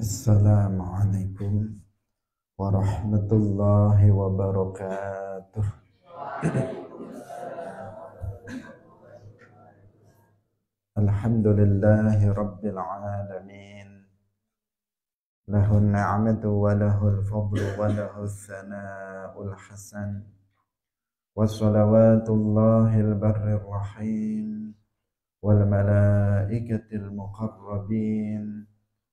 السلام عليكم ورحمة الله وبركاته الحمد لله رب العالمين له النعمة وله الفضل وله الثناء الحسن وصلوات الله البر الرحيم والملائكة المقربين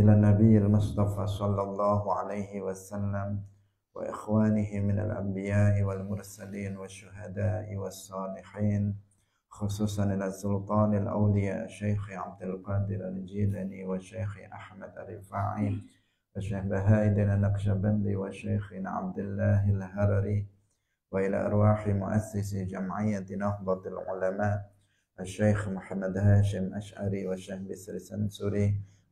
إلى النبي المصطفى صلى الله عليه وسلم وإخوانه من الأنبياء والمرسلين والشهداء والصالحين خصوصا إلى السلطان الأولياء الشيخ عبد القادر الجيلاني والشيخ أحمد الرفاعي والشيخ بهائد النقشبندي والشيخ عبد الله الهرري وإلى أرواح مؤسس جمعية نهضة العلماء الشيخ محمد هاشم أشعري والشيخ بسر سنسوري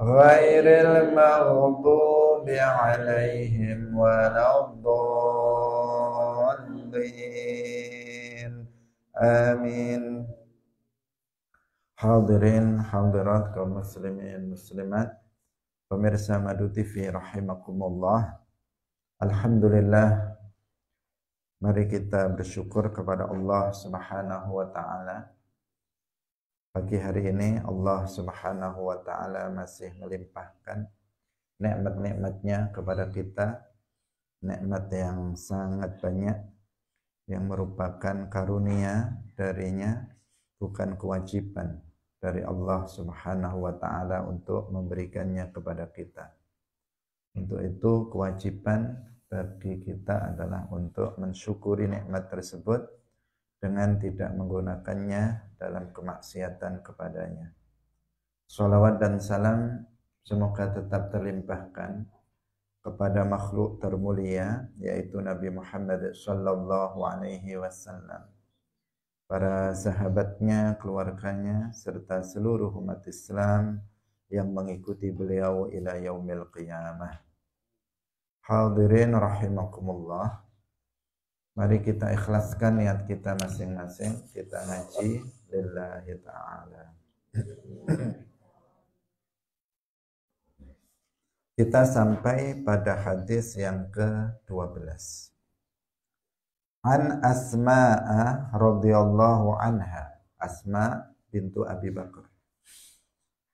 غير المغضوب عليهم ولا الضالين آمين Hadirin hadirat kaum muslimin muslimat Pemirsa Madu TV rahimakumullah Alhamdulillah Mari kita bersyukur kepada Allah subhanahu wa ta'ala Pagi hari ini Allah Subhanahu wa taala masih melimpahkan nikmat-nikmatnya kepada kita, nikmat yang sangat banyak yang merupakan karunia darinya bukan kewajiban dari Allah Subhanahu wa taala untuk memberikannya kepada kita. Untuk itu kewajiban bagi kita adalah untuk mensyukuri nikmat tersebut dengan tidak menggunakannya dalam kemaksiatan kepadanya. Salawat dan salam semoga tetap terlimpahkan kepada makhluk termulia yaitu Nabi Muhammad sallallahu alaihi wasallam para sahabatnya, keluarganya serta seluruh umat Islam yang mengikuti beliau ila yaumil qiyamah. Hadirin rahimakumullah. Mari kita ikhlaskan niat kita masing-masing. Kita ngaji lillahi ta'ala. Kita sampai pada hadis yang ke-12. An Asma'a radhiyallahu anha. Asma bintu Abi Bakar.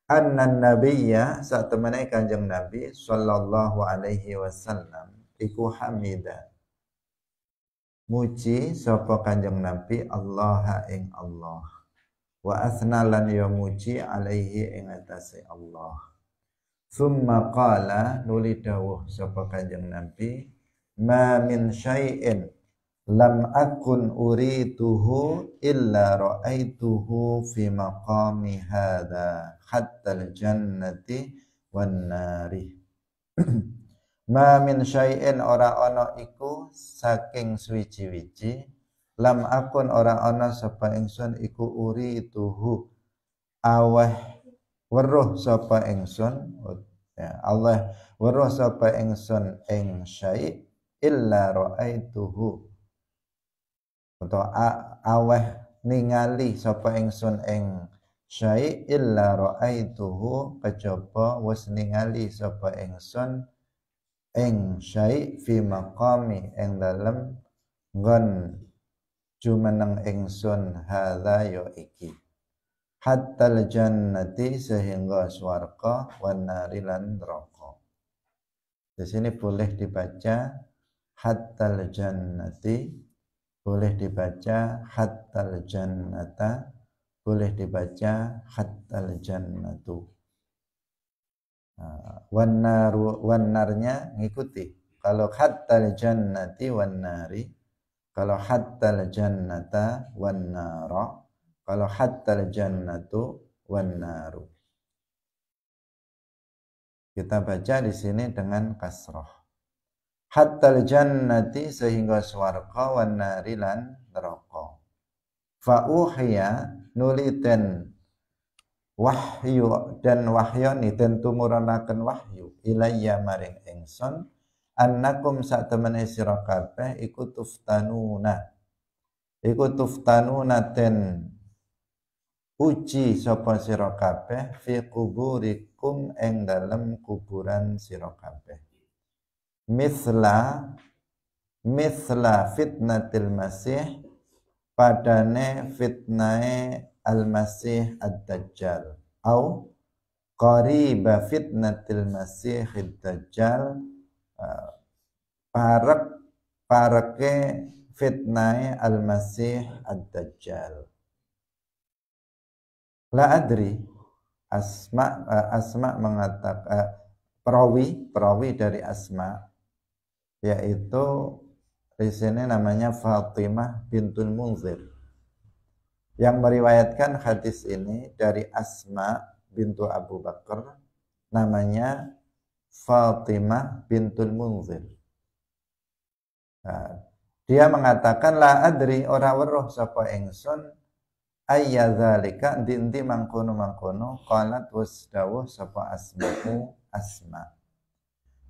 Anna nabiyya saat temenai kanjeng Nabi sallallahu alaihi wasallam iku hamidah muji sapa kanjeng nabi Allah ing Allah wa asnalan ya muji alaihi ing atase Allah summa qala nuli dawuh sapa kanjeng nabi ma min syai'in lam akun urituhu illa ra'aituhu fi maqami hadha hatta al jannati wan nari ma min syai'in ora ana iku saking suwiji-wiji lam akun ora ana sapa ingsun iku uri tuhu aweh weruh sapa ingsun ya Allah weruh sapa ingsun ing syai' illa raaituhu Untuk aweh ningali sapa ingsun ing syai' illa raaituhu kejaba wis ningali sapa ingsun Eng syai fi maqami eng dalem ngon jumeneng ingsun hadza yo ya iki hatta jannati sehingga swarga wan narilan neraka di sini boleh dibaca hatta jannati boleh dibaca hatta jannata boleh dibaca hatta jannatu Ah, wanaru wanarnya ngikuti kalau hatta jannati wanari kalau hatta jannata wanara kalau hatta jannatu wanaru kita baca di sini dengan kasroh hatta jannati sehingga suarqa wanari lan neraka fa uhiya nuliten wahyu dan wahyoni tentu muranakan wahyu ilayya maring Engson annakum sak temene sira kabeh iku tuftanuna iku tuftanuna ten uci sapa sira kabeh fi kuburikum eng dalem kuburan sira kabeh mithla mithla fitnatil masih padane fitnae al-Masih ad-Dajjal atau qariba fitnatil Masih ad-Dajjal Parak eh, parek pareke fitnai al-Masih ad-Dajjal la adri asma eh, asma mengatakan uh, perawi perawi dari asma yaitu di sini namanya Fatimah bintul Munzir yang meriwayatkan hadis ini dari Asma bintu Abu Bakar namanya Fatimah bintul Munzir. Nah, dia mengatakan la adri ora weruh sapa ingsun ayya zalika dinti mangkono mangkono qalat was dawuh sapa asma'u asma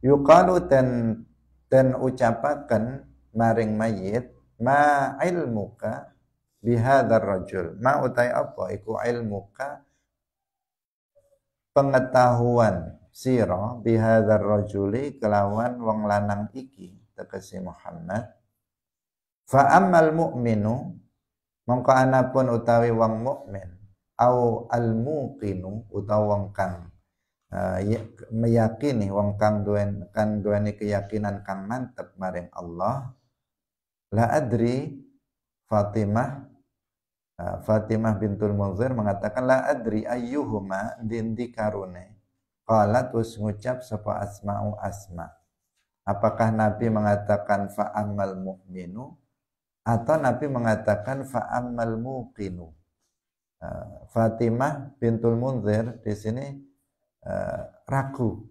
yuqalu ten ten ucapaken maring mayit ma ilmuka bihadar rajul ma utai apa iku ilmuka pengetahuan sira bihadar rajuli kelawan wong lanang iki tegese Muhammad fa ammal mu'minu mongko anapun utawi wong mukmin au al muqinu utawa wong kang uh, meyakini wong kang duen kan duweni keyakinan kang mantep maring Allah la adri Fatimah Ah, Fatimah bintul Munzir mengatakan la adri ayyuhuma dindi karune. Qalat was ngucap sapa asma'u asma. Apakah Nabi mengatakan fa'amal mu'minu atau Nabi mengatakan fa'amal muqinu. Ah, Fatimah bintul Munzir di sini ah, ragu.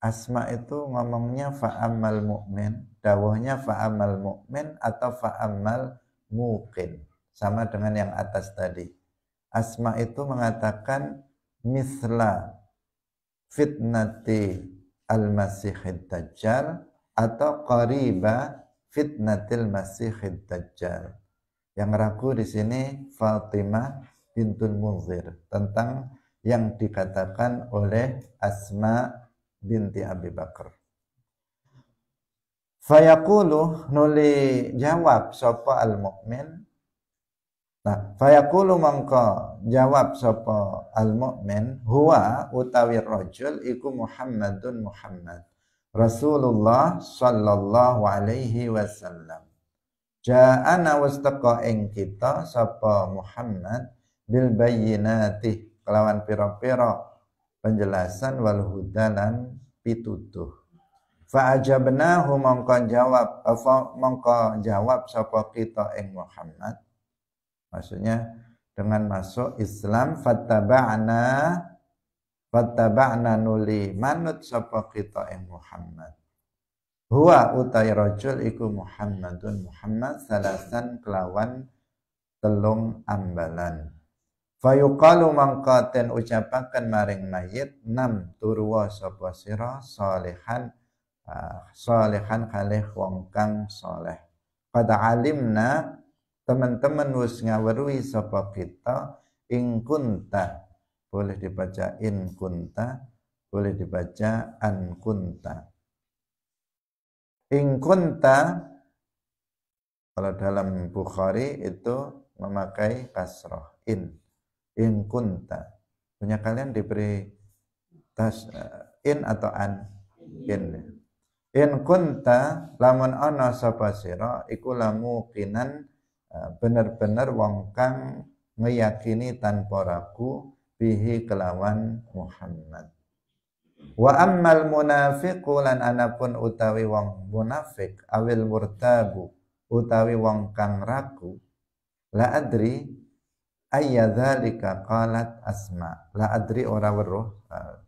asma itu ngomongnya fa'amal mu'min, dawahnya fa'amal mu'min atau fa'amal muqin sama dengan yang atas tadi. Asma itu mengatakan misla fitnati al-masihid dajjal atau qariba fitnatil masihid dajjal. Yang ragu di sini Fatimah bintul Munzir tentang yang dikatakan oleh Asma binti Abi Bakar. Fayaqulu nuli jawab sapa al-mu'min Nah, fayakulu mangka jawab sapa al mukmin huwa utawi rajul iku Muhammadun Muhammad Rasulullah sallallahu alaihi wasallam. Ja'ana wastaqa ing kita sapa Muhammad bil bayyinati kelawan pira-pira penjelasan wal hudalan pitutuh. ajabnahu mangka jawab fa mangka jawab sapa kita ing Muhammad Maksudnya dengan masuk Islam fattaba'na fattaba'na nuli manut sapa kita ing Muhammad. Huwa utai rajul iku Muhammadun Muhammad salasan kelawan telung ambalan. Fayuqalu mangkaten ucapaken maring mayit nam turwa sapa sira salihan uh, salihan kalih wong kang saleh. pada alimna teman-teman wis ngawerui sapa kita ing kunta boleh dibaca in kunta boleh dibaca an kunta ing kunta kalau dalam Bukhari itu memakai kasroh in in kunta punya kalian diberi tas eh, in atau an in in kunta lamun ana sapa sira iku lamu kinan Eh, bener-bener wong kang meyakini tanpa ragu bihi kelawan Muhammad wa ammal munafiqu lan anapun utawi wong munafik awil murtabu utawi wong kang ragu la adri ayya dzalika qalat asma la adri ora weruh eh,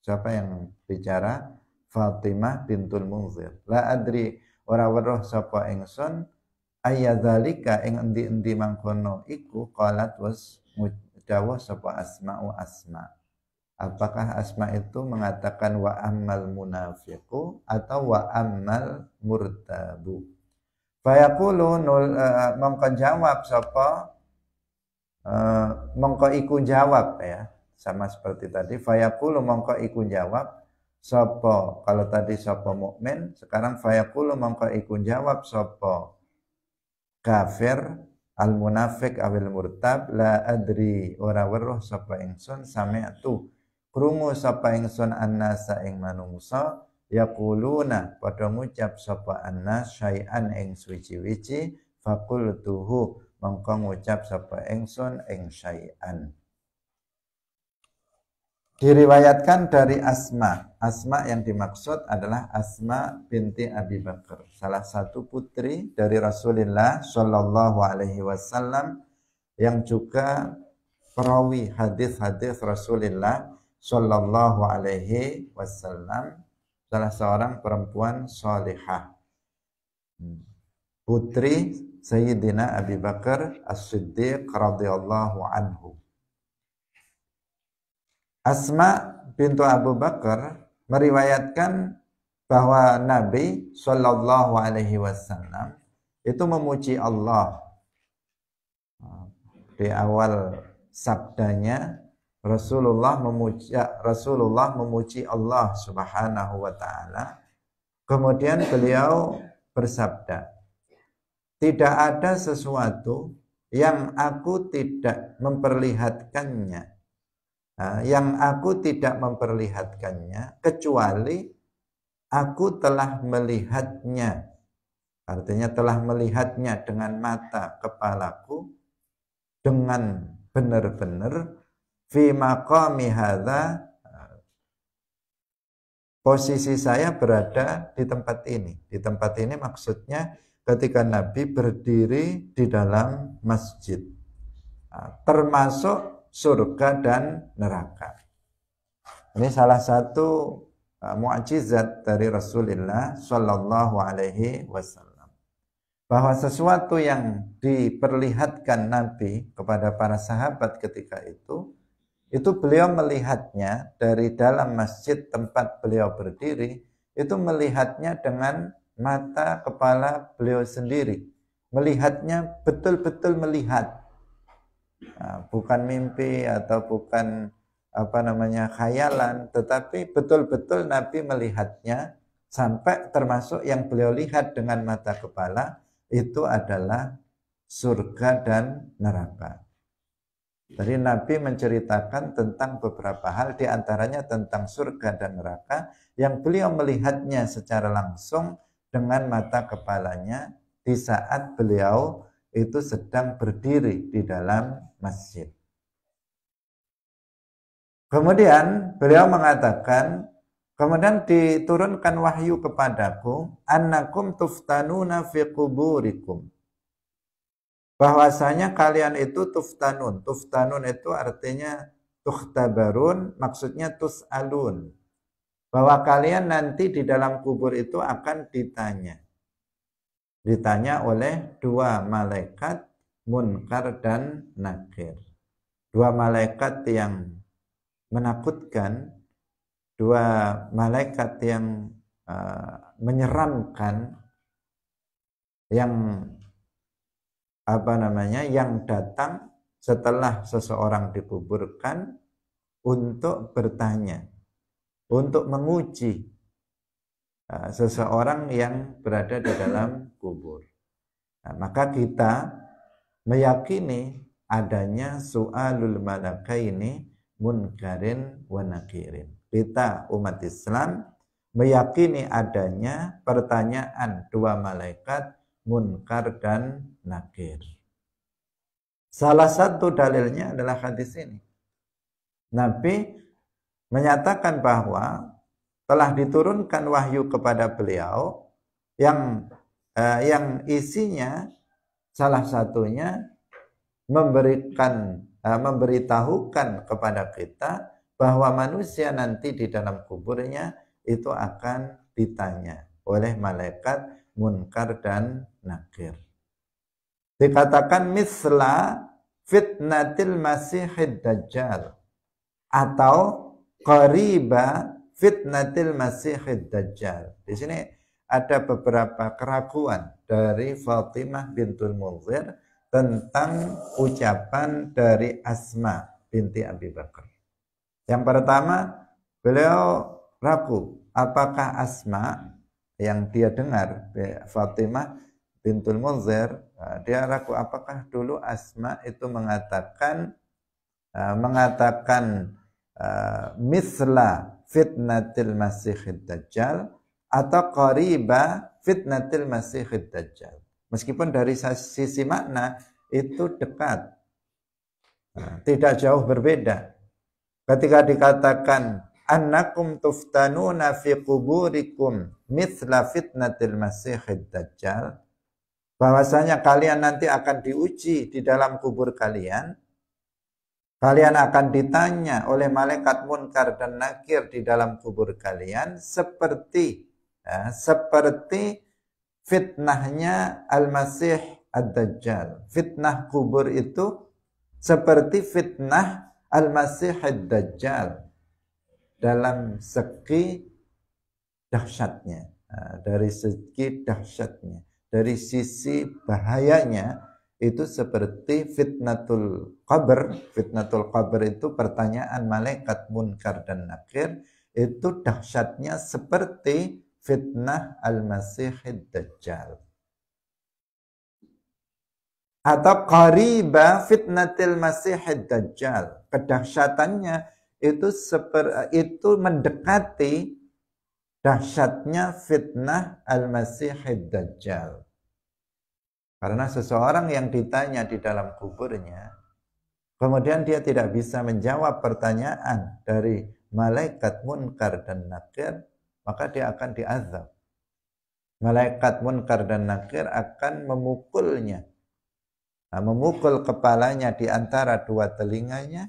siapa yang bicara Fatimah bintul Munzir la adri ora weruh sapa ingsun dalika ing endi-endi mangkono iku qalat was dawuh sapa asma'u asma apakah asma itu mengatakan wa ammal munafiqu atau wa ammal murtabu fayaqulu nul uh, mongko jawab sapa uh, mongko iku jawab ya sama seperti tadi fayaqulu mongko iku jawab sapa kalau tadi sapa mukmin sekarang fayaqulu mongko iku jawab sapa kafir al munafik awil murtab la adri ora weruh sapa ingsun sami'tu krungu sapa ingsun annasa ing manungsa yaquluna padha ngucap sapa annas syai'an ing suci-wici faqultuhu mongko ngucap sapa ingsun ing syai'an diriwayatkan dari Asma Asma yang dimaksud adalah Asma binti Abi Bakar, salah satu putri dari Rasulullah Shallallahu Alaihi Wasallam yang juga perawi hadis-hadis Rasulullah Shallallahu Alaihi Wasallam, salah seorang perempuan solihah, putri Sayyidina Abi Bakar As-Siddiq radhiyallahu anhu. Asma bintu Abu Bakar meriwayatkan bahwa Nabi Shallallahu Alaihi Wasallam itu memuji Allah di awal sabdanya Rasulullah memuji ya, Rasulullah memuji Allah Subhanahu wa taala. Kemudian beliau bersabda, "Tidak ada sesuatu yang aku tidak memperlihatkannya yang aku tidak memperlihatkannya kecuali aku telah melihatnya. Artinya telah melihatnya dengan mata kepalaku dengan benar-benar fi maqami hadza posisi saya berada di tempat ini. Di tempat ini maksudnya ketika Nabi berdiri di dalam masjid. Termasuk surga dan neraka. Ini salah satu uh, mukjizat dari Rasulullah Shallallahu Alaihi Wasallam bahwa sesuatu yang diperlihatkan Nabi kepada para sahabat ketika itu itu beliau melihatnya dari dalam masjid tempat beliau berdiri itu melihatnya dengan mata kepala beliau sendiri melihatnya betul-betul melihat Nah, bukan mimpi atau bukan apa namanya khayalan, tetapi betul-betul Nabi melihatnya sampai termasuk yang beliau lihat dengan mata kepala itu adalah surga dan neraka. Jadi Nabi menceritakan tentang beberapa hal diantaranya tentang surga dan neraka yang beliau melihatnya secara langsung dengan mata kepalanya di saat beliau itu sedang berdiri di dalam masjid. Kemudian beliau mengatakan, kemudian diturunkan wahyu kepadaku, annakum tuftanuna fi kuburikum. Bahwasanya kalian itu tuftanun. Tuftanun itu artinya tuhtabarun, maksudnya tus'alun. Bahwa kalian nanti di dalam kubur itu akan ditanya. Ditanya oleh dua malaikat munkar dan nakir. Dua malaikat yang menakutkan, dua malaikat yang uh, menyeramkan, yang apa namanya, yang datang setelah seseorang dikuburkan untuk bertanya, untuk menguji uh, seseorang yang berada di dalam kubur. Nah, maka kita meyakini adanya su'alul malakaini munkarin wa nakirin. Kita umat Islam meyakini adanya pertanyaan dua malaikat munkar dan nakir. Salah satu dalilnya adalah hadis ini. Nabi menyatakan bahwa telah diturunkan wahyu kepada beliau yang eh, yang isinya Salah satunya memberikan uh, memberitahukan kepada kita bahwa manusia nanti di dalam kuburnya itu akan ditanya oleh malaikat munkar dan nakir. Dikatakan misla fitnatil masihid dajjal atau qariba fitnatil masihid dajjal. Di sini ada beberapa keraguan dari Fatimah bintul Munzir tentang ucapan dari Asma binti Abi Bakar. Yang pertama, beliau ragu apakah Asma yang dia dengar ya, Fatimah bintul Munzir ya, dia ragu apakah dulu Asma itu mengatakan ya, mengatakan misla fitnatil masihid dajjal atau qariba fitnatil masihid dajjal. Meskipun dari sisi makna itu dekat. Nah, tidak jauh berbeda. Ketika dikatakan annakum tuftanuna fi quburikum mithla fitnatil masihid dajjal bahwasanya kalian nanti akan diuji di dalam kubur kalian kalian akan ditanya oleh malaikat munkar dan nakir di dalam kubur kalian seperti Ya, seperti fitnahnya Al-Masih Ad-Dajjal. Fitnah kubur itu seperti fitnah Al-Masih Ad-Dajjal dalam segi dahsyatnya, ya, dari segi dahsyatnya, dari sisi bahayanya itu seperti fitnatul qabr. Fitnatul qabr itu pertanyaan malaikat munkar dan nakir itu dahsyatnya seperti fitnah al masih dajjal atau qariba fitnatil masih dajjal kedahsyatannya itu seper, itu mendekati dahsyatnya fitnah al masih dajjal karena seseorang yang ditanya di dalam kuburnya kemudian dia tidak bisa menjawab pertanyaan dari malaikat munkar dan nakir maka dia akan diazab. Malaikat munkar dan nakir akan memukulnya. Nah, memukul kepalanya di antara dua telinganya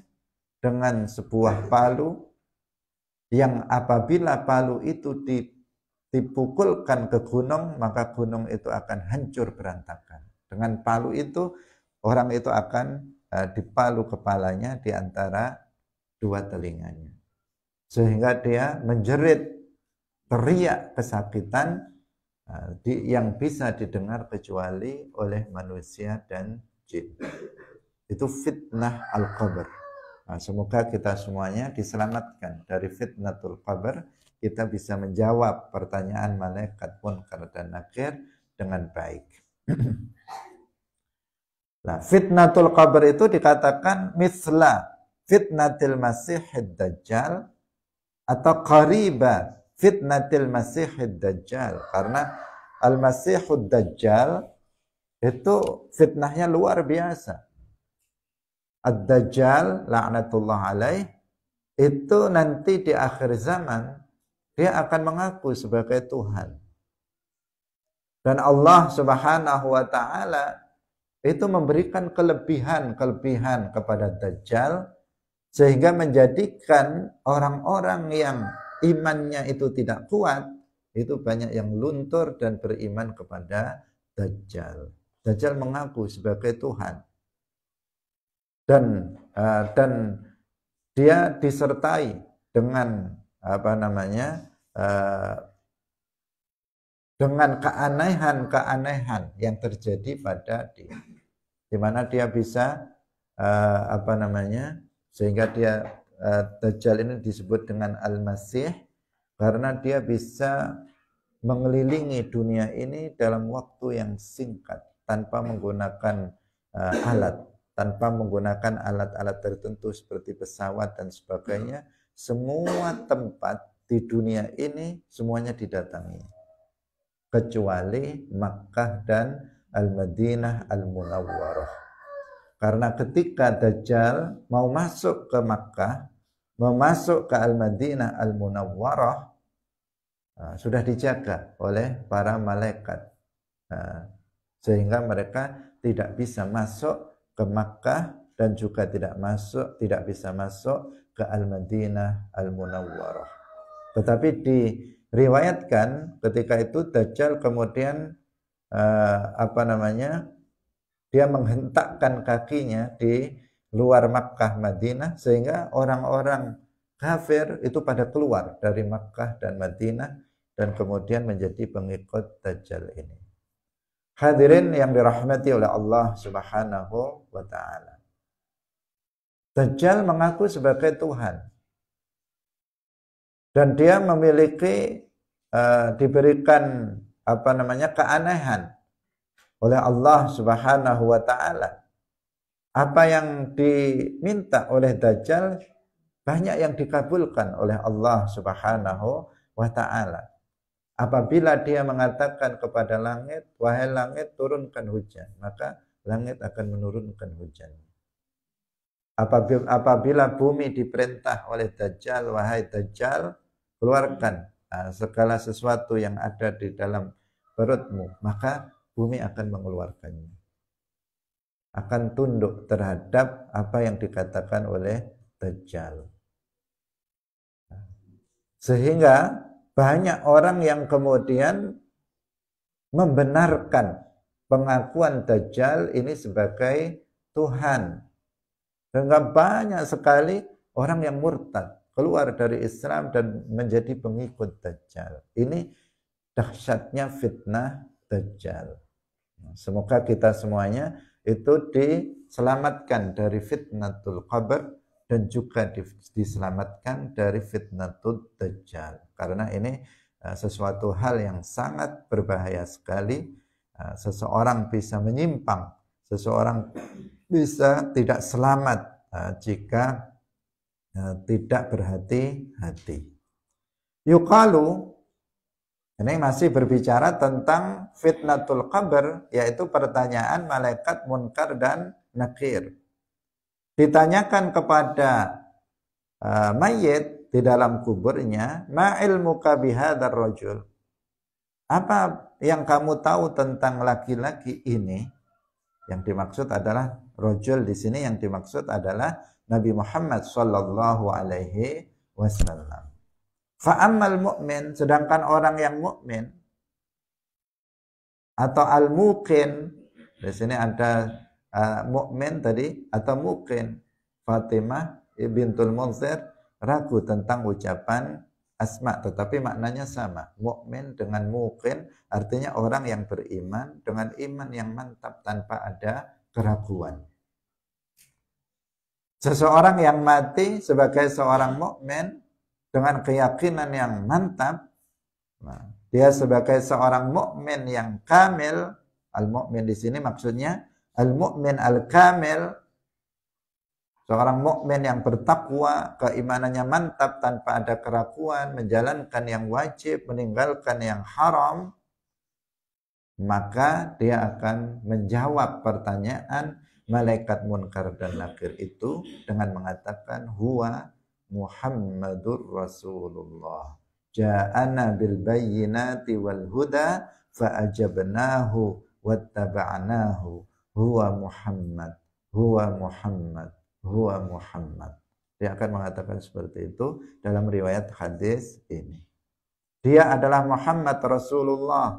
dengan sebuah palu yang apabila palu itu dipukulkan ke gunung, maka gunung itu akan hancur berantakan. Dengan palu itu, orang itu akan eh, dipalu kepalanya di antara dua telinganya. Sehingga dia menjerit teriak kesakitan eh, yang bisa didengar kecuali oleh manusia dan jin. Itu fitnah al-qabr. Nah, semoga kita semuanya diselamatkan dari fitnah fitnatul qabr. Kita bisa menjawab pertanyaan malaikat pun karena nakir dengan baik. nah, fitnatul qabr itu dikatakan misla fitnatil masih dajjal atau qariba fitnatil masihid dajjal karena al masihud dajjal itu fitnahnya luar biasa ad-dajjal laknatullah alaih itu nanti di akhir zaman dia akan mengaku sebagai Tuhan dan Allah subhanahu wa ta'ala itu memberikan kelebihan-kelebihan kepada Dajjal sehingga menjadikan orang-orang yang imannya itu tidak kuat, itu banyak yang luntur dan beriman kepada Dajjal. Dajjal mengaku sebagai Tuhan. Dan eh, dan dia disertai dengan apa namanya? Eh, dengan keanehan-keanehan yang terjadi pada dia. Di mana dia bisa eh, apa namanya? sehingga dia Eh, Dajjal ini disebut dengan Al-Masih karena dia bisa mengelilingi dunia ini dalam waktu yang singkat tanpa menggunakan uh, alat, tanpa menggunakan alat-alat tertentu seperti pesawat dan sebagainya. Semua tempat di dunia ini semuanya didatangi kecuali Makkah dan Al-Madinah Al-Munawwarah. Karena ketika Dajjal mau masuk ke Makkah, mau masuk ke Al-Madinah Al-Munawwarah, ah, sudah dijaga oleh para malaikat. Ah, sehingga mereka tidak bisa masuk ke Makkah dan juga tidak masuk, tidak bisa masuk ke Al-Madinah Al-Munawwarah. Tetapi diriwayatkan ketika itu Dajjal kemudian ah, apa namanya dia menghentakkan kakinya di luar Makkah Madinah sehingga orang-orang kafir itu pada keluar dari Makkah dan Madinah dan kemudian menjadi pengikut Dajjal ini. Hadirin yang dirahmati oleh Allah Subhanahu wa taala. Dajjal mengaku sebagai Tuhan. Dan dia memiliki uh, diberikan apa namanya keanehan oleh Allah Subhanahu wa taala. Apa yang diminta oleh Dajjal banyak yang dikabulkan oleh Allah Subhanahu wa taala. Apabila dia mengatakan kepada langit, "Wahai langit, turunkan hujan," maka langit akan menurunkan hujan. Apabila, apabila bumi diperintah oleh Dajjal, "Wahai Dajjal, keluarkan ah, segala sesuatu yang ada di dalam perutmu," maka bumi akan mengeluarkannya. Akan tunduk terhadap apa yang dikatakan oleh Dajjal. Sehingga banyak orang yang kemudian membenarkan pengakuan Dajjal ini sebagai Tuhan. Sehingga banyak sekali orang yang murtad keluar dari Islam dan menjadi pengikut Dajjal. Ini dahsyatnya fitnah Dajjal. Semoga kita semuanya itu diselamatkan dari fitnatul qabr dan juga diselamatkan dari fitnatul dajjal. Karena ini eh, sesuatu hal yang sangat berbahaya sekali. Eh, seseorang bisa menyimpang, seseorang bisa tidak selamat eh, jika tidak berhati-hati. Yukalu ini masih berbicara tentang fitnatul qabr, yaitu pertanyaan malaikat munkar dan nakir. Ditanyakan kepada uh, mayit di dalam kuburnya, ma ilmu bihadar rojul. Apa yang kamu tahu tentang laki-laki ini? Yang dimaksud adalah rojul di sini yang dimaksud adalah Nabi Muhammad Shallallahu Alaihi Wasallam. Fa'amal mu'min, sedangkan orang yang mukmin atau al-muqin, di sini ada uh, eh, mukmin tadi atau muqin. Fatimah bintul Munzir ragu tentang ucapan asma tetapi maknanya sama. Mukmin dengan mukin artinya orang yang beriman dengan iman yang mantap tanpa ada keraguan. Seseorang yang mati sebagai seorang mukmin dengan keyakinan yang mantap, nah, dia sebagai seorang mukmin yang kamil, al-mukmin di sini maksudnya al-mukmin al-kamil, seorang mukmin yang bertakwa, keimanannya mantap tanpa ada keraguan, menjalankan yang wajib, meninggalkan yang haram, maka dia akan menjawab pertanyaan malaikat munkar dan nakir itu dengan mengatakan huwa Muhammadur Rasulullah. Ja'ana bil bayyinati wal huda fa'ajabnahu wattaba'nahu. Huwa Muhammad, huwa Muhammad, huwa Muhammad. Dia akan mengatakan seperti itu dalam riwayat hadis ini. Dia adalah Muhammad Rasulullah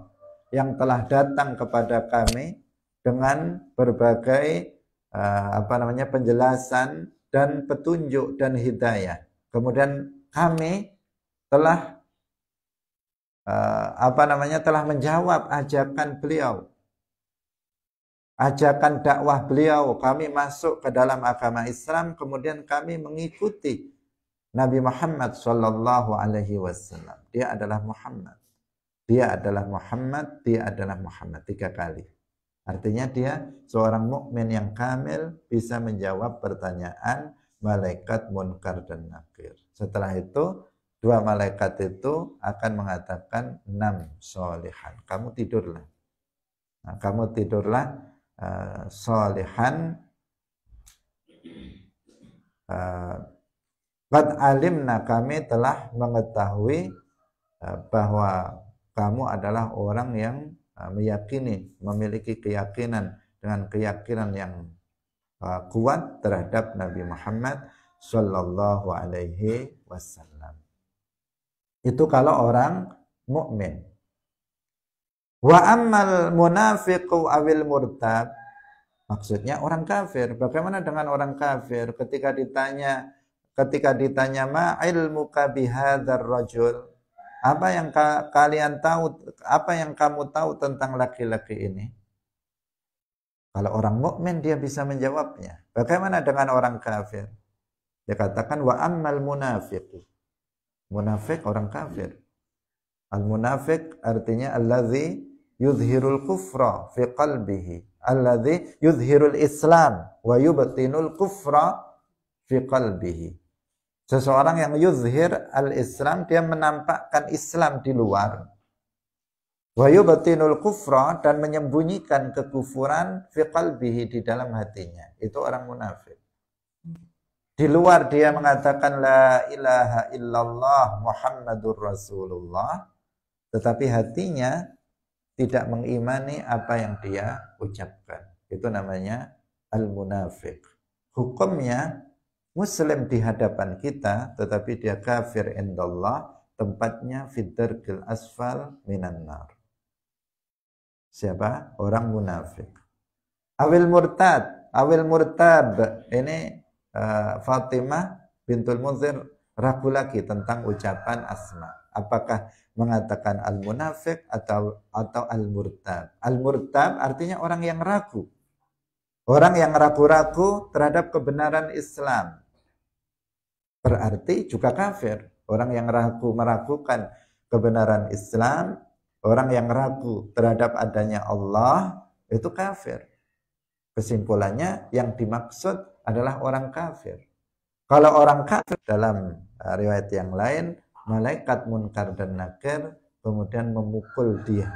yang telah datang kepada kami dengan berbagai uh, apa namanya penjelasan dan petunjuk dan hidayah. Kemudian kami telah eh, apa namanya telah menjawab ajakan beliau. Ajakan dakwah beliau, kami masuk ke dalam agama Islam, kemudian kami mengikuti Nabi Muhammad Shallallahu Alaihi Wasallam. Dia adalah Muhammad. Dia adalah Muhammad. Dia adalah Muhammad tiga kali. Artinya dia seorang mukmin yang kamil bisa menjawab pertanyaan malaikat munkar dan nakir. Setelah itu dua malaikat itu akan mengatakan enam solihan. Kamu tidurlah. Nah, kamu tidurlah uh, solihan. Uh, eh, nakami alimna kami telah mengetahui uh, bahwa kamu adalah orang yang Nah, meyakini, memiliki keyakinan dengan keyakinan yang uh, kuat terhadap Nabi Muhammad Sallallahu Alaihi Wasallam. Itu kalau orang mukmin. Wa ammal munafiqu awil murtab maksudnya orang kafir. Bagaimana dengan orang kafir ketika ditanya ketika ditanya ma ilmu kabihadar rajul? Apa yang ka kalian tahu, apa yang kamu tahu tentang laki-laki ini? Kalau orang mukmin dia bisa menjawabnya. Bagaimana dengan orang kafir? Dia katakan wa ammal munafiq. Munafik orang kafir. Al munafik artinya allazi yuzhirul kufra fi qalbihi. Allazi yuzhirul islam wa yubtinul kufra fi qalbihi. Seseorang yang yuzhir al-Islam, dia menampakkan Islam di luar. Wa kufra dan menyembunyikan kekufuran fi di dalam hatinya. Itu orang munafik. Di luar dia mengatakan la ilaha illallah Muhammadur Rasulullah, tetapi hatinya tidak mengimani apa yang dia ucapkan. Itu namanya al-munafik. Hukumnya Muslim di hadapan kita, tetapi dia kafir indallah, tempatnya gil asfal minan nar. Siapa? Orang munafik. Awil murtad, awil murtab. Ini uh, Fatimah bintul Munzir ragu lagi tentang ucapan Asma. Apakah mengatakan al-munafik atau atau al-murtab? Al-murtab artinya orang yang ragu. Orang yang ragu-ragu terhadap kebenaran Islam berarti juga kafir. Orang yang ragu meragukan kebenaran Islam, orang yang ragu terhadap adanya Allah itu kafir. Kesimpulannya yang dimaksud adalah orang kafir. Kalau orang kafir dalam eh, riwayat yang lain, malaikat munkar dan nakir kemudian memukul dia.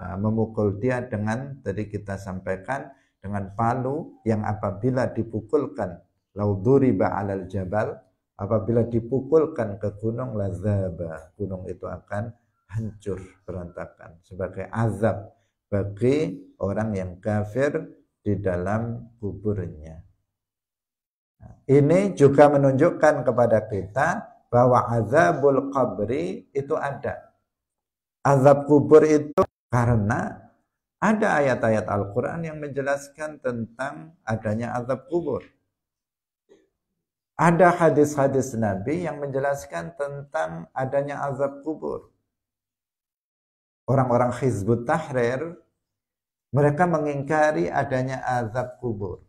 Eh, memukul dia dengan tadi kita sampaikan dengan palu yang apabila dipukulkan lauduri ba'alal jabal Apabila dipukulkan ke gunung lazaba, gunung itu akan hancur berantakan sebagai azab bagi orang yang kafir di dalam kuburnya. Nah, ini juga menunjukkan kepada kita bahwa azabul qabri itu ada. Azab kubur itu karena ada ayat-ayat Al-Quran yang menjelaskan tentang adanya azab kubur. Ada hadis-hadis Nabi yang menjelaskan tentang adanya azab kubur. Orang-orang Hizbut Tahrir, mereka mengingkari adanya azab kubur.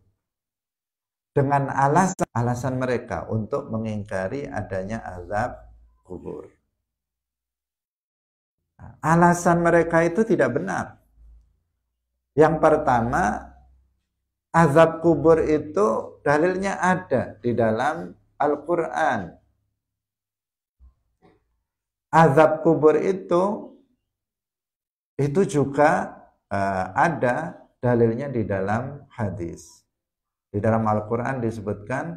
Dengan alasan-alasan mereka untuk mengingkari adanya azab kubur. Alasan mereka itu tidak benar. Yang pertama, azab kubur itu dalilnya ada di dalam Al-Quran. Azab kubur itu itu juga uh, ada dalilnya di dalam hadis. Di dalam Al-Quran disebutkan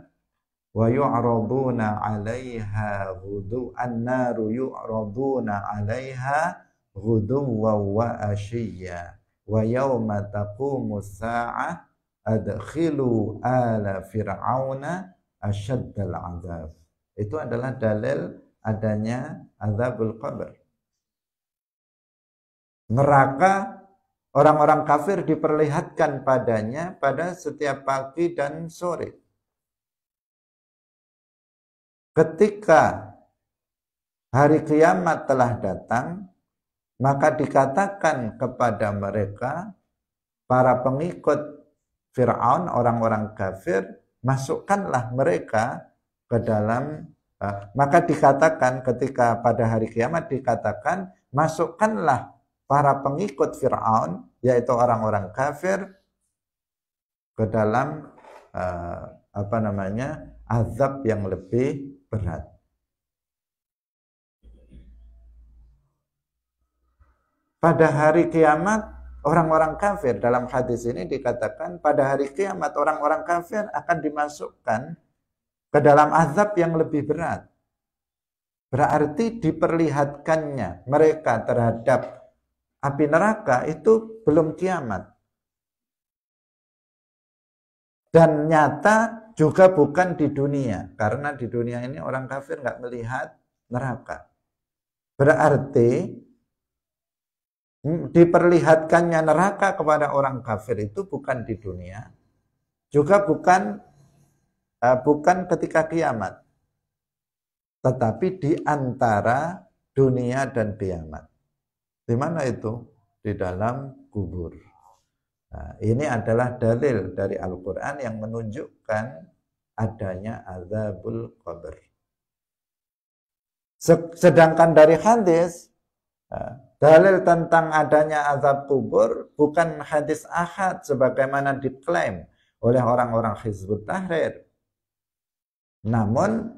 wa yu'raduna 'alaiha ghudu an-naru yu'raduna 'alaiha ghudu wa ashiya wa yawma taqumu saah adkhilu ala fir'auna asyaddal azab. Itu adalah dalil adanya azabul qabr. Neraka orang-orang kafir diperlihatkan padanya pada setiap pagi dan sore. Ketika hari kiamat telah datang, maka dikatakan kepada mereka para pengikut Fir'aun, orang-orang kafir, masukkanlah mereka ke dalam uh, maka dikatakan ketika pada hari kiamat dikatakan masukkanlah para pengikut Fir'aun yaitu orang-orang kafir ke dalam uh, apa namanya azab yang lebih berat. Pada hari kiamat Orang-orang kafir dalam hadis ini dikatakan pada hari kiamat orang-orang kafir akan dimasukkan ke dalam azab yang lebih berat. Berarti diperlihatkannya mereka terhadap api neraka itu belum kiamat. Dan nyata juga bukan di dunia. Karena di dunia ini orang kafir nggak melihat neraka. Berarti Hmm, diperlihatkannya neraka kepada orang kafir itu bukan di dunia juga bukan uh, bukan ketika kiamat tetapi di antara dunia dan kiamat di mana itu di dalam kubur nah, ini adalah dalil dari Al-Qur'an yang menunjukkan adanya azabul qabr sedangkan dari hadis eh, Dalil tentang adanya azab kubur bukan hadis ahad sebagaimana diklaim oleh orang-orang Hizbut Tahrir. Namun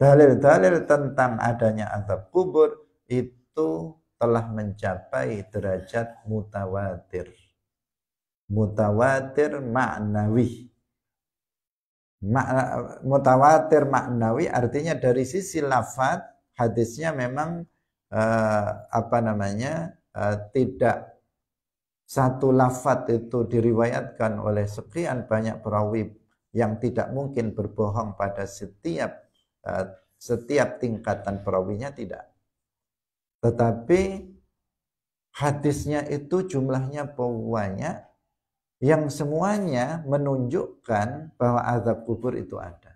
dalil-dalil tentang adanya azab kubur itu telah mencapai derajat mutawatir. Mutawatir maknawi. mutawatir maknawi artinya dari sisi lafat hadisnya memang uh, apa namanya uh, tidak satu lafat itu diriwayatkan oleh sekian banyak perawi yang tidak mungkin berbohong pada setiap uh, setiap tingkatan perawinya tidak. Tetapi hadisnya itu jumlahnya banyak yang semuanya menunjukkan bahwa azab kubur itu ada.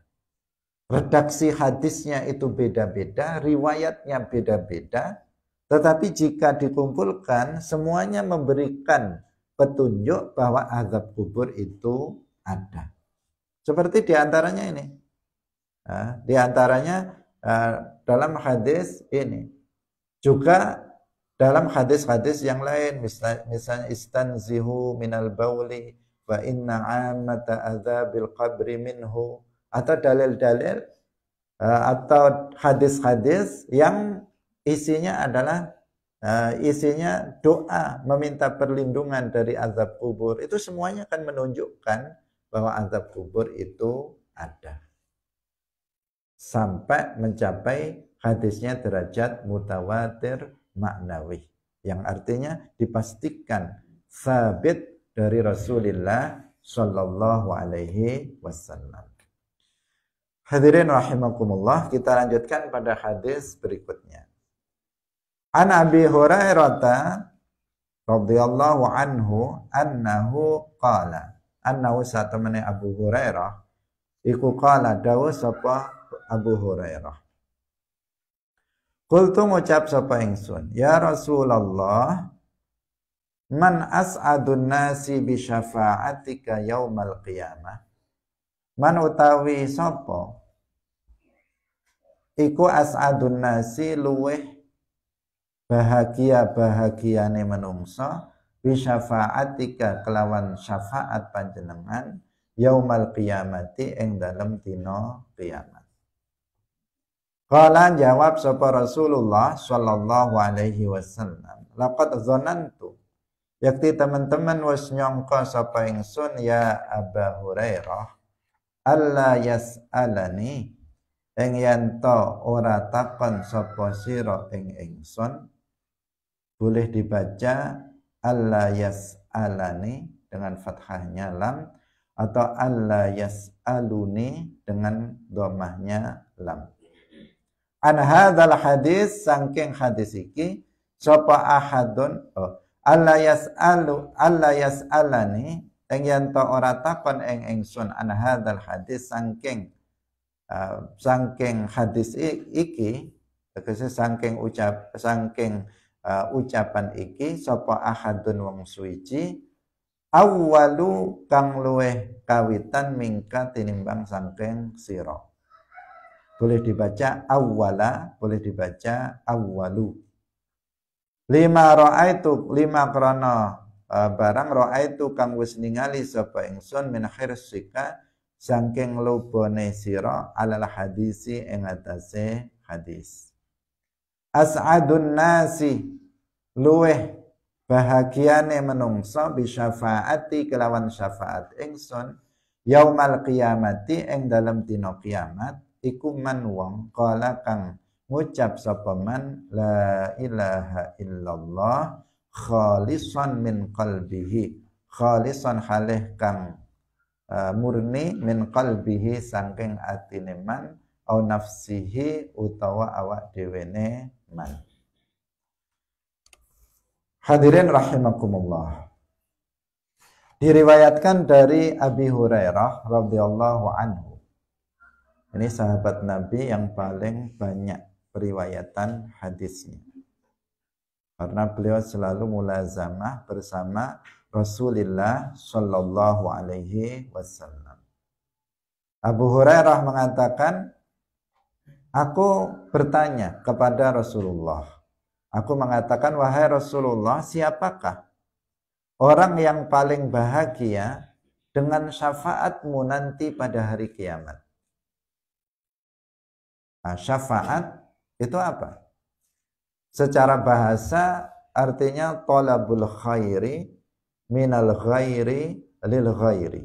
Redaksi hadisnya itu beda-beda, riwayatnya beda-beda, tetapi jika dikumpulkan semuanya memberikan petunjuk bahwa azab kubur itu ada. Seperti diantaranya ini, nah, ya, diantaranya ya, dalam hadis ini juga dalam hadis-hadis yang lain misalnya, misalnya istanzihu minal bauli wa inna amata azabil qabri minhu atau dalil-dalil eh, atau hadis-hadis yang isinya adalah eh, isinya doa meminta perlindungan dari azab kubur itu semuanya akan menunjukkan bahwa azab kubur itu ada sampai mencapai hadisnya derajat mutawatir maknawi yang artinya dipastikan sabit dari Rasulullah Shallallahu Alaihi Wasallam. Hadirin rahimakumullah, kita lanjutkan pada hadis berikutnya. An Abi Hurairah radhiyallahu anhu annahu qala annahu satamani Abu Hurairah iku qala dawu sapa Abu Hurairah Qultu ngucap sapa ingsun ya Rasulullah man as'adun nasi bi syafa'atika yaumal qiyamah man utawi sopo iku as'adun nasi luweh bahagia-bahagiane menungso bi kelawan syafaat panjenengan yaumal qiyamati ing dalem dina kiamat Kala jawab sapa Rasulullah sallallahu alaihi wasallam laqad zanantu yakti teman-teman wis nyangka sapa ingsun ya Aba Hurairah alla yas'alani ing yanto ora takon sapa sira ing ingsun boleh dibaca alla yas'alani dengan fathahnya lam atau alla yas'aluni dengan domahnya lam an hadzal hadis saking hadis iki sapa ahadun oh, alla yas'alu alla yas'alani Eng yen to ora takon eng ingsun an hadzal hadis sangkeng uh, eh, saking hadis iki tegese saking ucap sangkeng uh, eh, ucapan iki sapa ahadun wong suci awalu kang luweh kawitan mingka tinimbang saking siro boleh dibaca awala boleh dibaca awalu lima roa itu lima krana Eh, barang roa itu kang wis ningali sapa ingsun min khirsika saking lubone sira alal hadisi ing atase hadis as'adun nasi luweh bahagiane menungsa bisyafaati kelawan syafaat ingsun yaumal qiyamati ing dalam dina kiamat iku man wong kala kang ngucap sapa man la ilaha illallah khalisan min qalbihi khalisan halih kang uh, murni min qalbihi saking atine man au nafsihi utawa awak dewene man Hadirin rahimakumullah Diriwayatkan dari Abi Hurairah radhiyallahu anhu Ini sahabat Nabi yang paling banyak periwayatan hadisnya karena beliau selalu mulazamah bersama Rasulullah Shallallahu Alaihi Wasallam. Abu Hurairah mengatakan, aku bertanya kepada Rasulullah. Aku mengatakan, wahai Rasulullah, siapakah orang yang paling bahagia dengan syafaatmu nanti pada hari kiamat? Nah, syafaat itu apa? secara bahasa artinya tolabul khairi minal khairi lil khairi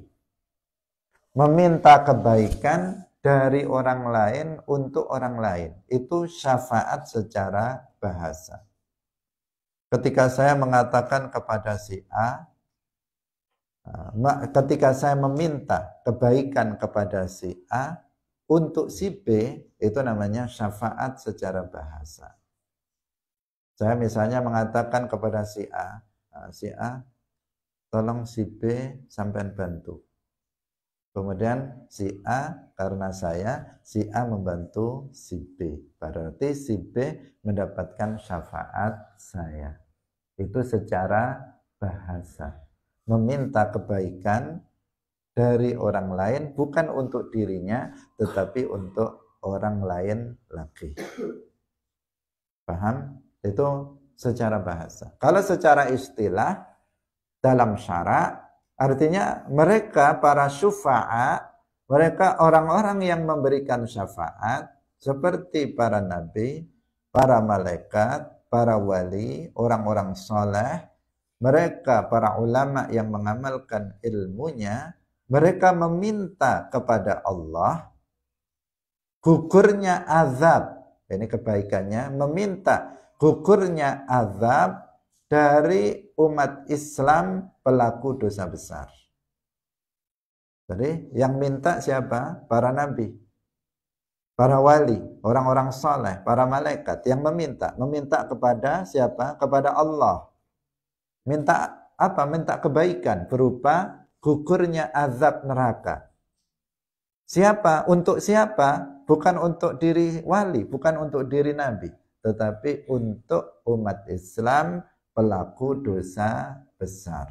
Meminta kebaikan dari orang lain untuk orang lain. Itu syafaat secara bahasa. Ketika saya mengatakan kepada si A, ketika saya meminta kebaikan kepada si A, untuk si B itu namanya syafaat secara bahasa. Saya misalnya mengatakan kepada si A, si A, tolong si B sampai bantu. Kemudian si A karena saya, si A membantu si B. Berarti si B mendapatkan syafaat saya. Itu secara bahasa. Meminta kebaikan dari orang lain bukan untuk dirinya tetapi untuk orang lain lagi. Paham? Itu secara bahasa. Kalau secara istilah dalam syarak artinya mereka para syufa'a, mereka orang-orang yang memberikan syafaat seperti para nabi, para malaikat, para wali, orang-orang soleh, mereka para ulama yang mengamalkan ilmunya, mereka meminta kepada Allah gugurnya azab, ini kebaikannya, meminta gugurnya azab dari umat Islam pelaku dosa besar. Jadi yang minta siapa? Para nabi, para wali, orang-orang soleh, para malaikat yang meminta. Meminta kepada siapa? Kepada Allah. Minta apa? Minta kebaikan berupa gugurnya azab neraka. Siapa? Untuk siapa? Bukan untuk diri wali, bukan untuk diri nabi tetapi untuk umat Islam pelaku dosa besar.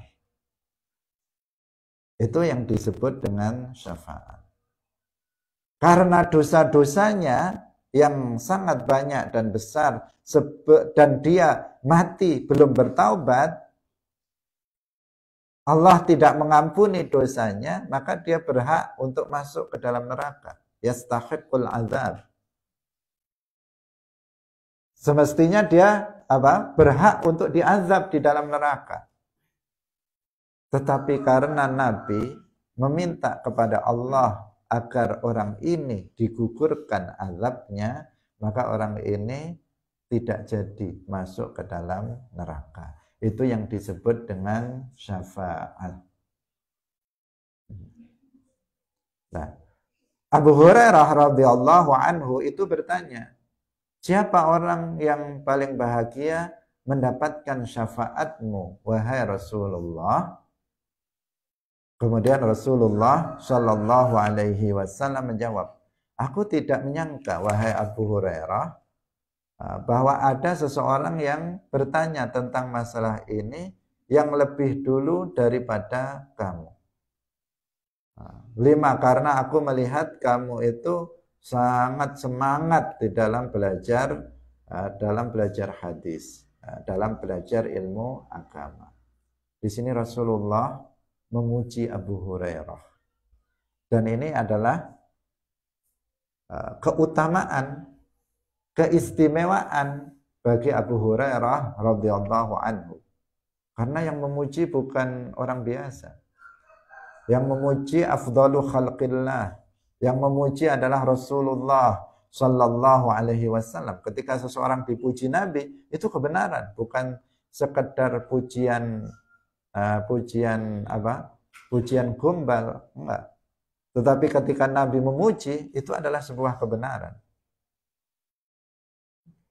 Itu yang disebut dengan syafaat. Karena dosa-dosanya yang sangat banyak dan besar dan dia mati belum bertaubat, Allah tidak mengampuni dosanya, maka dia berhak untuk masuk ke dalam neraka. Yastahiqul azab Semestinya dia apa? berhak untuk diazab di dalam neraka. Tetapi karena Nabi meminta kepada Allah agar orang ini digugurkan azabnya, maka orang ini tidak jadi masuk ke dalam neraka. Itu yang disebut dengan syafaat. Nah, Abu Hurairah radhiyallahu anhu itu bertanya, Siapa orang yang paling bahagia mendapatkan syafaatmu, wahai Rasulullah? Kemudian Rasulullah Shallallahu Alaihi Wasallam menjawab, Aku tidak menyangka, wahai Abu Hurairah, eh, bahwa ada seseorang yang bertanya tentang masalah ini yang lebih dulu daripada kamu. Eh, lima, karena aku melihat kamu itu sangat semangat di dalam belajar eh, dalam belajar hadis, eh, dalam belajar ilmu agama. Di sini Rasulullah memuji Abu Hurairah. Dan ini adalah eh, keutamaan, keistimewaan bagi Abu Hurairah radhiyallahu anhu. Karena yang memuji bukan orang biasa. Yang memuji afdalu khalqillah, yang memuji adalah Rasulullah Shallallahu Alaihi Wasallam. Ketika seseorang dipuji Nabi, itu kebenaran, bukan sekedar pujian uh, pujian apa? Pujian gombal, enggak. Tetapi ketika Nabi memuji, itu adalah sebuah kebenaran.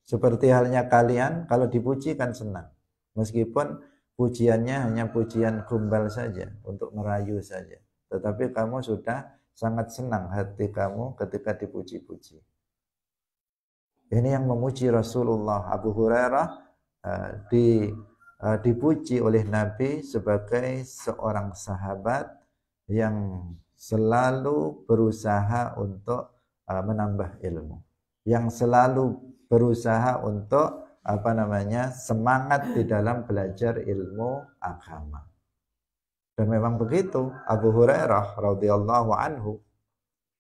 Seperti halnya kalian, kalau dipuji kan senang. Meskipun pujiannya hanya pujian gombal saja, untuk merayu saja. Tetapi kamu sudah sangat senang hati kamu ketika dipuji-puji. Ini yang memuji Rasulullah Abu Hurairah uh, di uh, dipuji oleh Nabi sebagai seorang sahabat yang selalu berusaha untuk uh, menambah ilmu, yang selalu berusaha untuk apa namanya semangat di dalam belajar ilmu agama. Dan memang begitu Abu Hurairah radhiyallahu anhu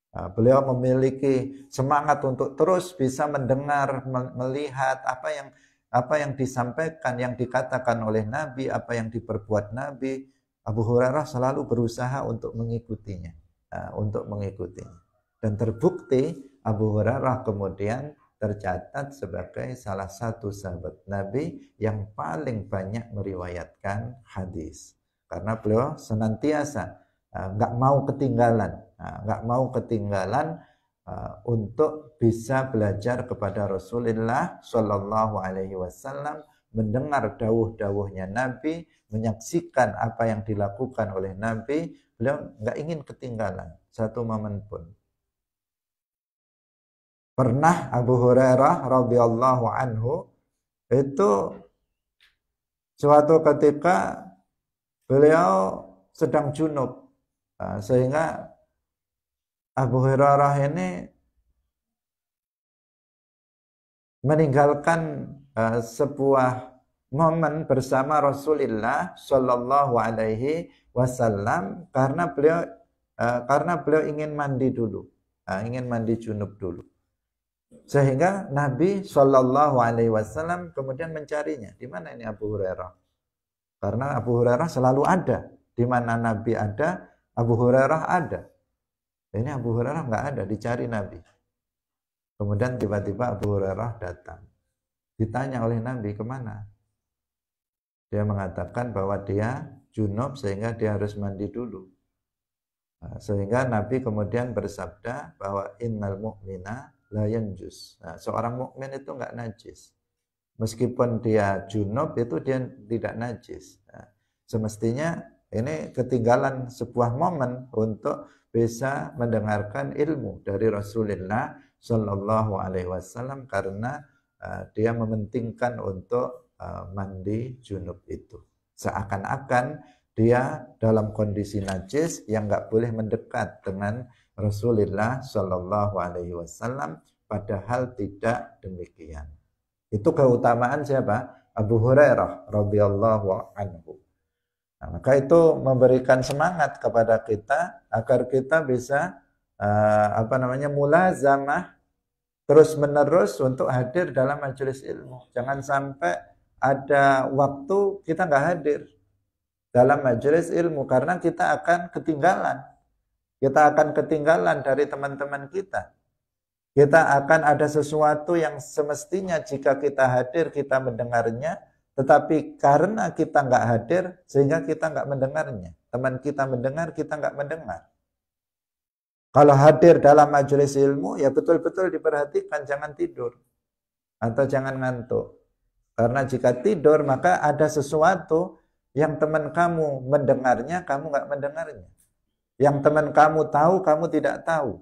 nah, beliau memiliki semangat untuk terus bisa mendengar, melihat apa yang apa yang disampaikan, yang dikatakan oleh Nabi, apa yang diperbuat Nabi. Abu Hurairah selalu berusaha untuk mengikutinya, nah, untuk mengikutinya. Dan terbukti Abu Hurairah kemudian tercatat sebagai salah satu sahabat Nabi yang paling banyak meriwayatkan hadis karena beliau senantiasa e, nggak uh, mau ketinggalan, e, nggak uh, mau ketinggalan uh, untuk bisa belajar kepada Rasulullah Shallallahu Alaihi Wasallam, mendengar dawuh-dawuhnya Nabi, menyaksikan apa yang dilakukan oleh Nabi, beliau nggak ingin ketinggalan satu momen pun. Pernah Abu Hurairah radhiyallahu anhu itu suatu ketika Beliau sedang junub. Nah, sehingga Abu Hurairah ini meninggalkan eh, sebuah momen bersama Rasulullah Shallallahu Alaihi Wasallam karena beliau eh, karena beliau ingin mandi dulu, eh, ingin mandi junub dulu. Sehingga Nabi Shallallahu Alaihi Wasallam kemudian mencarinya. Di mana ini Abu Hurairah? Karena Abu Hurairah selalu ada. Di mana Nabi ada, Abu Hurairah ada. Ini Abu Hurairah nggak ada, dicari Nabi. Kemudian tiba-tiba Abu Hurairah datang. Ditanya oleh Nabi kemana? Dia mengatakan bahwa dia junub sehingga dia harus mandi dulu. Nah, sehingga Nabi kemudian bersabda bahwa innal mu'mina layan jus. Nah, seorang mukmin itu nggak najis. Meskipun dia junub itu dia tidak najis. Nah, semestinya ini ketinggalan sebuah momen untuk bisa mendengarkan ilmu dari Rasulullah Shallallahu Alaihi Wasallam karena eh, dia mementingkan untuk eh, mandi junub itu. Seakan-akan dia dalam kondisi najis yang nggak boleh mendekat dengan Rasulullah Shallallahu Alaihi Wasallam, padahal tidak demikian. Itu keutamaan siapa? Abu Hurairah radhiyallahu anhu. Nah, maka itu memberikan semangat kepada kita agar kita bisa uh, apa namanya mulazamah terus menerus untuk hadir dalam majelis ilmu. Jangan sampai ada waktu kita nggak hadir dalam majelis ilmu karena kita akan ketinggalan. Kita akan ketinggalan dari teman-teman kita. Kita akan ada sesuatu yang semestinya jika kita hadir kita mendengarnya, tetapi karena kita nggak hadir sehingga kita nggak mendengarnya. Teman kita mendengar, kita nggak mendengar. Kalau hadir dalam majelis ilmu ya betul-betul diperhatikan jangan tidur atau jangan ngantuk. Karena jika tidur maka ada sesuatu yang teman kamu mendengarnya, kamu nggak mendengarnya. Yang teman kamu tahu, kamu tidak tahu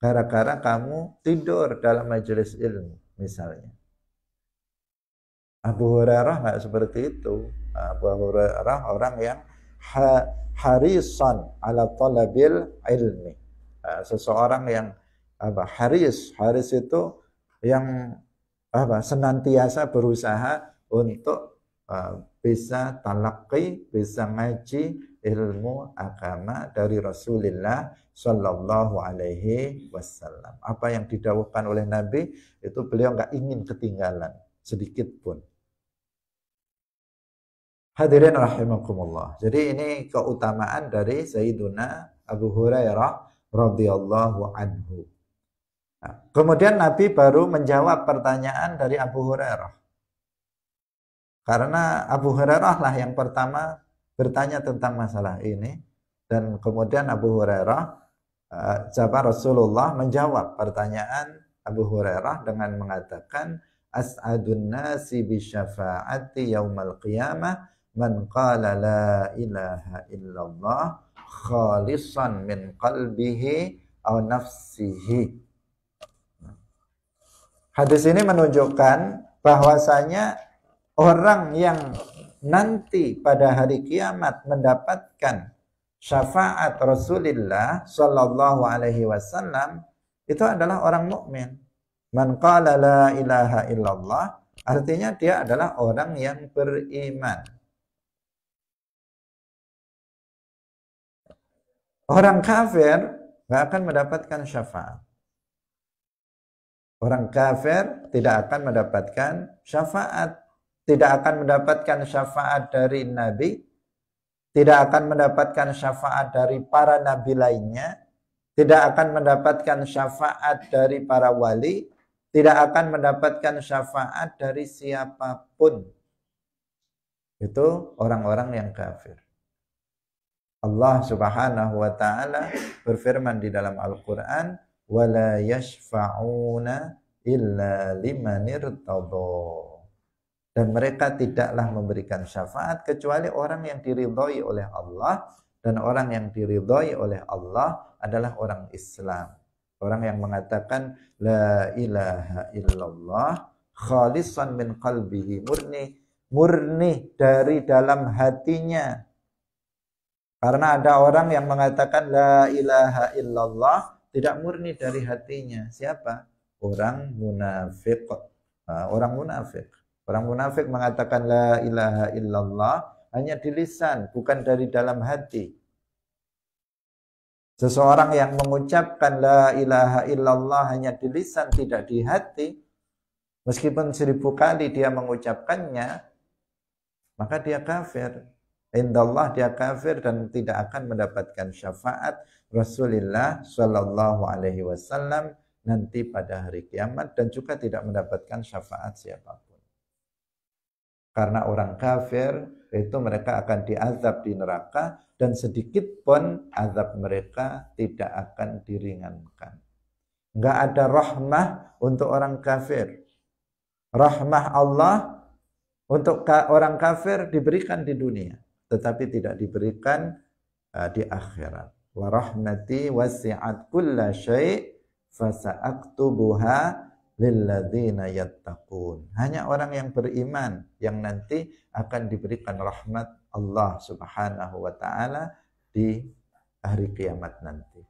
gara-gara kamu tidur dalam majelis ilmu misalnya. Abu Hurairah nggak seperti itu. Abu Hurairah orang yang ha harisan ala talabil ilmi. Seseorang yang apa haris haris itu yang apa senantiasa berusaha untuk uh, bisa talaki, bisa ngaji ilmu agama dari Rasulullah Shallallahu Alaihi Wasallam. Apa yang didawuhkan oleh Nabi itu beliau nggak ingin ketinggalan sedikit pun. Hadirin rahimakumullah. Jadi ini keutamaan dari Sayyiduna Abu Hurairah radhiyallahu anhu. Nah, kemudian Nabi baru menjawab pertanyaan dari Abu Hurairah. Karena Abu Hurairah lah yang pertama bertanya tentang masalah ini dan kemudian Abu Hurairah eh, Jabar Rasulullah menjawab pertanyaan Abu Hurairah dengan mengatakan as'adun nasi bi syafaati yaumal qiyamah man qala la ilaha illallah khalisan min qalbihi aw nafsihi Hadis ini menunjukkan bahwasanya orang yang nanti pada hari kiamat mendapatkan syafaat Rasulullah sallallahu alaihi wasallam itu adalah orang mukmin. Man qala la ilaha illallah artinya dia adalah orang yang beriman. Orang kafir nggak akan mendapatkan syafaat. Orang kafir tidak akan mendapatkan syafaat tidak akan mendapatkan syafaat dari Nabi, tidak akan mendapatkan syafaat dari para Nabi lainnya, tidak akan mendapatkan syafaat dari para wali, tidak akan mendapatkan syafaat dari siapapun. Itu orang-orang yang kafir. Allah Subhanahu wa taala berfirman di dalam Al-Qur'an, "Wala yashfa'una illa limanirtadha." dan mereka tidaklah memberikan syafaat kecuali orang yang diridhoi oleh Allah dan orang yang diridhoi oleh Allah adalah orang Islam orang yang mengatakan la ilaha illallah khalisan min qalbihi murni murni dari dalam hatinya karena ada orang yang mengatakan la ilaha illallah tidak murni dari hatinya siapa orang munafik ah, orang munafik Orang munafik mengatakan la ilaha illallah hanya di lisan, bukan dari dalam hati. Seseorang yang mengucapkan la ilaha illallah hanya di lisan, tidak di hati, meskipun seribu kali dia mengucapkannya, maka dia kafir. Indallah dia kafir dan tidak akan mendapatkan syafaat Rasulullah Shallallahu Alaihi Wasallam nanti pada hari kiamat dan juga tidak mendapatkan syafaat siapapun. Karena orang kafir itu mereka akan diazab di neraka dan sedikit pun azab mereka tidak akan diringankan. Enggak ada rahmah untuk orang kafir. Rahmah Allah untuk orang kafir diberikan di dunia, tetapi tidak diberikan e, di akhirat. Wa rahmati wasi'at kulla syai' fasa'aktubuha lilladzina yattaqun. Hanya orang yang beriman yang nanti akan diberikan rahmat Allah Subhanahu wa taala di hari kiamat nanti.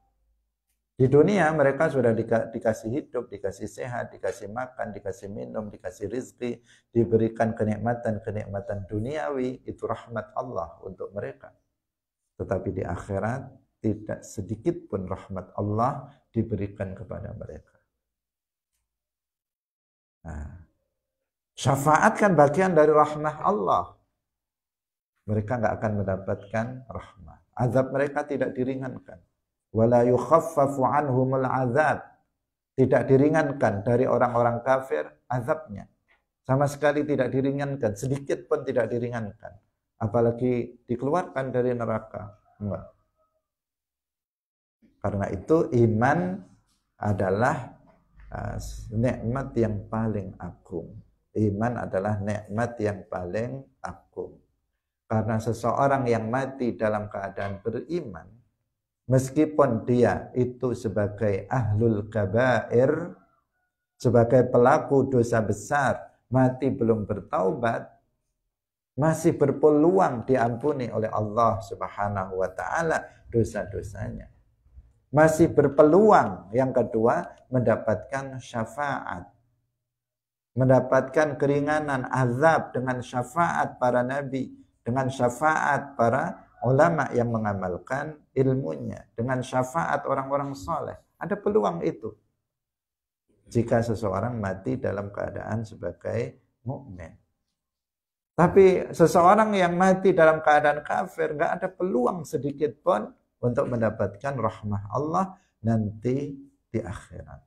Di dunia mereka sudah dikasih hidup, dikasih sehat, dikasih makan, dikasih minum, dikasih rizki, diberikan kenikmatan-kenikmatan duniawi, itu rahmat Allah untuk mereka. Tetapi di akhirat tidak sedikit pun rahmat Allah diberikan kepada mereka. Nah, syafaat kan bagian dari rahmah Allah. Mereka nggak akan mendapatkan rahmah. Azab mereka tidak diringankan. Wala yukhaffafu anhumul azab. Tidak diringankan dari orang-orang kafir azabnya. Sama sekali tidak diringankan. Sedikit pun tidak diringankan. Apalagi dikeluarkan dari neraka. Karena itu iman adalah uh, nikmat yang paling agung. Iman adalah nikmat yang paling agung. Karena seseorang yang mati dalam keadaan beriman, meskipun dia itu sebagai ahlul kabair, sebagai pelaku dosa besar, mati belum bertaubat, masih berpeluang diampuni oleh Allah Subhanahu wa taala dosa-dosanya masih berpeluang yang kedua mendapatkan syafaat mendapatkan keringanan azab dengan syafaat para nabi dengan syafaat para ulama yang mengamalkan ilmunya dengan syafaat orang-orang soleh ada peluang itu jika seseorang mati dalam keadaan sebagai mukmin tapi seseorang yang mati dalam keadaan kafir nggak ada peluang sedikit pun untuk mendapatkan rahmah Allah nanti di akhirat.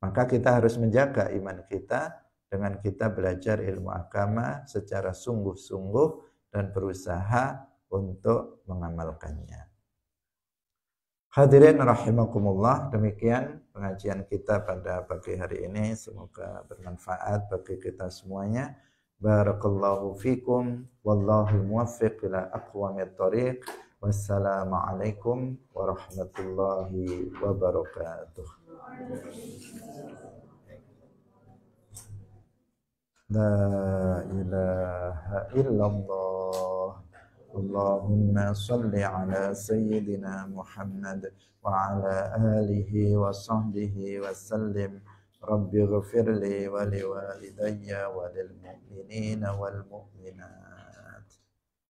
Maka kita harus menjaga iman kita dengan kita belajar ilmu agama secara sungguh-sungguh dan berusaha untuk mengamalkannya. Hadirin rahimakumullah, demikian pengajian kita pada pagi hari ini. Semoga bermanfaat bagi kita semuanya. Barakallahu fikum, wallahu muwaffiq ila aqwamit thoriq. والسلام عليكم ورحمة الله وبركاته لا إله إلا الله اللهم صل على سيدنا محمد وعلى آله وصحبه وسلم رب اغفر لي ولوالدي وللمؤمنين والمؤمنات